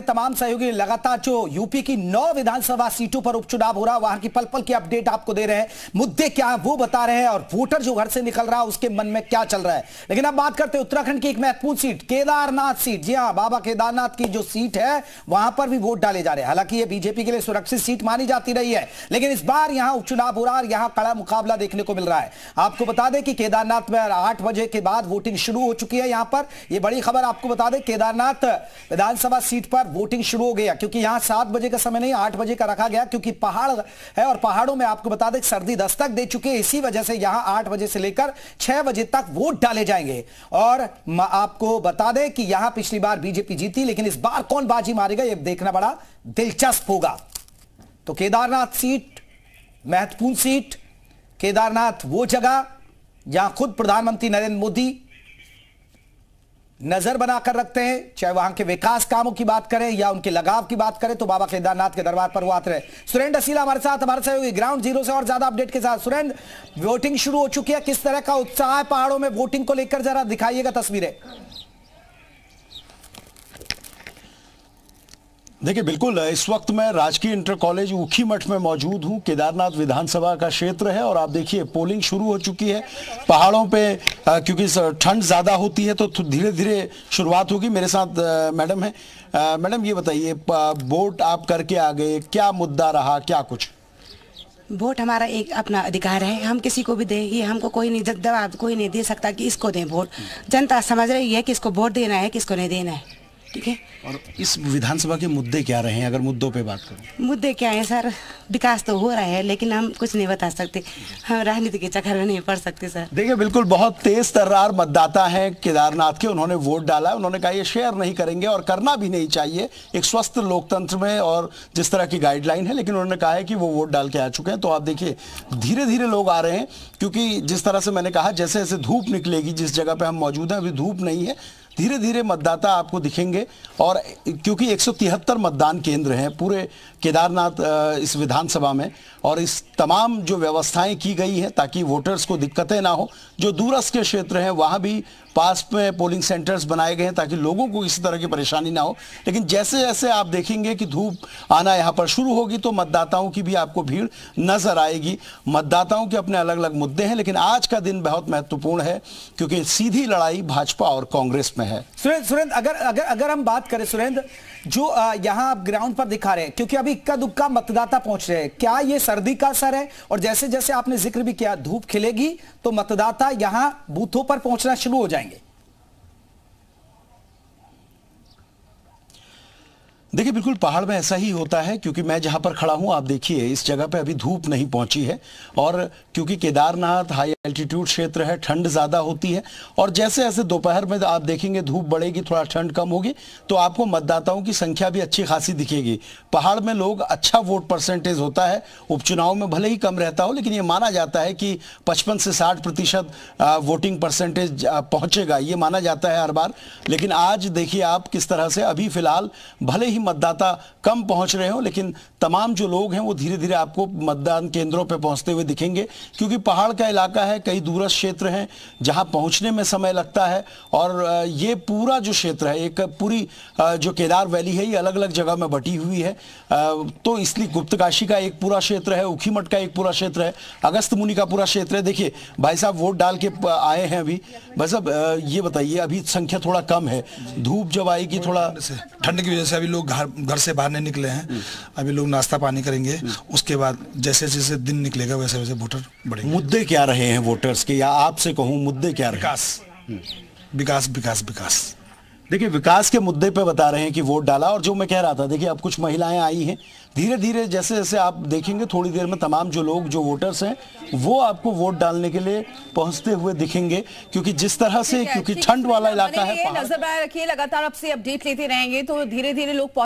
तमाम सहयोगी लगातार जो यूपी की नौ विधानसभा सीटों पर उपचुनाव हो रहा है वहां की पल पल की अपडेट आपको दे रहे हैं मुद्दे क्या है वो बता रहे हैं और वोटर जो घर से निकल रहा है उसके मन में क्या चल रहा है लेकिन अब बात करते हैं उत्तराखंड की एक महत्वपूर्ण सीट केदारनाथ सीट जी हाँ बाबा केदारनाथ की जो सीट है वहां पर भी वोट डाले जा रहे हैं हालांकि ये बीजेपी के लिए सुरक्षित सीट मानी जाती रही है लेकिन इस बार यहाँ उपचुनाव हो रहा है और यहाँ कड़ा मुकाबला देखने को मिल रहा है आपको बता दें कि केदारनाथ में आठ बजे के बाद वोटिंग शुरू हो चुकी है यहाँ पर यह बड़ी खबर आपको बता दें केदारनाथ विधानसभा सीट पर बार वोटिंग शुरू हो गया क्योंकि यहां सात बजे का समय नहीं आठ बजे का रखा गया क्योंकि पहाड़ है और पहाड़ों में आपको बता दें सर्दी दस्तक दे चुकी है इसी वजह से यहां आठ बजे से लेकर छह बजे तक वोट डाले जाएंगे और आपको बता दें कि यहां पिछली बार बीजेपी जीती लेकिन इस बार कौन बाजी मारेगा यह देखना बड़ा दिलचस्प होगा तो केदारनाथ सीट महत्वपूर्ण सीट केदारनाथ वो जगह जहां खुद प्रधानमंत्री नरेंद्र मोदी नजर बनाकर रखते हैं चाहे वहां के विकास कामों की बात करें या उनके लगाव की बात करें तो बाबा केदारनाथ के दरबार पर वो आते रहे सुरेंद्र असीला हमारे साथ हमारे सहयोगी ग्राउंड जीरो से और ज्यादा अपडेट के साथ सुरेंद्र वोटिंग शुरू हो चुकी है किस तरह का उत्साह है पहाड़ों में वोटिंग को लेकर जरा दिखाइएगा तस्वीरें देखिए बिल्कुल इस वक्त मैं राजकीय इंटर कॉलेज ऊखी मठ में मौजूद हूं केदारनाथ विधानसभा का क्षेत्र है और आप देखिए पोलिंग शुरू हो चुकी है पहाड़ों पे क्योंकि ठंड ज़्यादा होती है तो धीरे धीरे शुरुआत होगी मेरे साथ मैडम है मैडम ये बताइए वोट आप करके आ गए क्या मुद्दा रहा क्या कुछ वोट हमारा एक अपना अधिकार है हम किसी को भी दें ये हमको कोई नहीं दबाव कोई नहीं दे सकता कि इसको दें वोट जनता समझ रही है कि इसको वोट देना है किसको नहीं देना है ठीक है और इस विधानसभा के मुद्दे क्या रहे हैं अगर मुद्दों पे बात करें मुद्दे क्या हैं सर विकास तो हो रहा है लेकिन हम कुछ नहीं बता सकते हम राजनीति के चक्कर में नहीं पड़ सकते सर देखिए बिल्कुल बहुत तेज तर्रार मतदाता है केदारनाथ के उन्होंने वोट डाला उन्होंने कहा ये शेयर नहीं करेंगे और करना भी नहीं चाहिए एक स्वस्थ लोकतंत्र में और जिस तरह की गाइडलाइन है लेकिन उन्होंने कहा है कि वो वोट डाल के आ चुके हैं तो आप देखिए धीरे धीरे लोग आ रहे हैं क्योंकि जिस तरह से मैंने कहा जैसे जैसे धूप निकलेगी जिस जगह पर हम मौजूद हैं अभी धूप नहीं है धीरे धीरे मतदाता आपको दिखेंगे और क्योंकि एक मतदान केंद्र हैं पूरे केदारनाथ इस विधानसभा में और इस तमाम जो व्यवस्थाएं की गई हैं ताकि वोटर्स को दिक्कतें ना हो जो दूरस्थ के क्षेत्र हैं वहाँ भी पास में पोलिंग सेंटर्स बनाए गए हैं ताकि लोगों को किसी तरह की परेशानी ना हो लेकिन जैसे जैसे आप देखेंगे कि धूप आना यहाँ पर शुरू होगी तो मतदाताओं की भी आपको भीड़ नजर आएगी मतदाताओं के अपने अलग अलग मुद्दे हैं लेकिन आज का दिन बहुत महत्वपूर्ण है क्योंकि सीधी लड़ाई भाजपा और कांग्रेस में में है सुरेंद्र सुरेंद्र अगर अगर अगर हम बात करें सुरेंद्र जो यहाँ आप ग्राउंड पर दिखा रहे हैं क्योंकि अभी इक्का दुक्का मतदाता पहुंच रहे हैं क्या ये सर्दी का असर है और जैसे जैसे आपने जिक्र भी किया धूप खिलेगी तो मतदाता यहाँ बूथों पर पहुंचना शुरू हो जाएंगे देखिए बिल्कुल पहाड़ में ऐसा ही होता है क्योंकि मैं जहां पर खड़ा हूं आप देखिए इस जगह पे अभी धूप नहीं पहुंची है और क्योंकि केदारनाथ हाई एल्टीट्यूड क्षेत्र है ठंड ज़्यादा होती है और जैसे जैसे दोपहर में आप देखेंगे धूप बढ़ेगी थोड़ा ठंड कम होगी तो आपको मतदाताओं की संख्या भी अच्छी खासी दिखेगी पहाड़ में लोग अच्छा वोट परसेंटेज होता है उपचुनाव में भले ही कम रहता हो लेकिन ये माना जाता है कि पचपन से साठ प्रतिशत वोटिंग परसेंटेज पहुँचेगा ये माना जाता है हर बार लेकिन आज देखिए आप किस तरह से अभी फ़िलहाल भले ही मतदाता कम पहुँच रहे हो लेकिन तमाम जो लोग हैं वो धीरे धीरे आपको मतदान केंद्रों पर पहुँचते हुए दिखेंगे क्योंकि पहाड़ का इलाका है है कई दूरस्थ क्षेत्र हैं जहां पहुंचने में समय लगता है और ये पूरा जो क्षेत्र है एक पूरी जो केदार वैली है ये अलग अलग जगह में बटी हुई है तो इसलिए गुप्तकाशी का एक पूरा क्षेत्र है उखीमठ का एक पूरा क्षेत्र है अगस्त मुनि का पूरा क्षेत्र है देखिए भाई साहब वोट डाल के आए हैं अभी भाई साहब ये बताइए अभी संख्या थोड़ा कम है धूप जब आएगी थोड़ा ठंड की वजह से अभी लोग घर घर से बाहर नहीं निकले हैं अभी लोग नाश्ता पानी करेंगे उसके बाद जैसे जैसे दिन निकलेगा वैसे वैसे वोटर बढ़ेंगे मुद्दे क्या रहे हैं हैं वोटर्स के या आपसे कहूँ मुद्दे क्या रहे? विकास विकास विकास विकास देखिए विकास के मुद्दे पे बता रहे हैं कि वोट डाला और जो मैं कह रहा था देखिए अब कुछ महिलाएं आई हैं धीरे धीरे जैसे जैसे आप देखेंगे थोड़ी देर में तमाम जो लोग जो वोटर्स हैं वो आपको वोट डालने के लिए पहुंचते हुए दिखेंगे क्योंकि जिस तरह से क्योंकि ठंड वाला इलाका है नजर रखिए लगातार आपसे अपडेट लेते रहेंगे तो धीरे धीरे लोग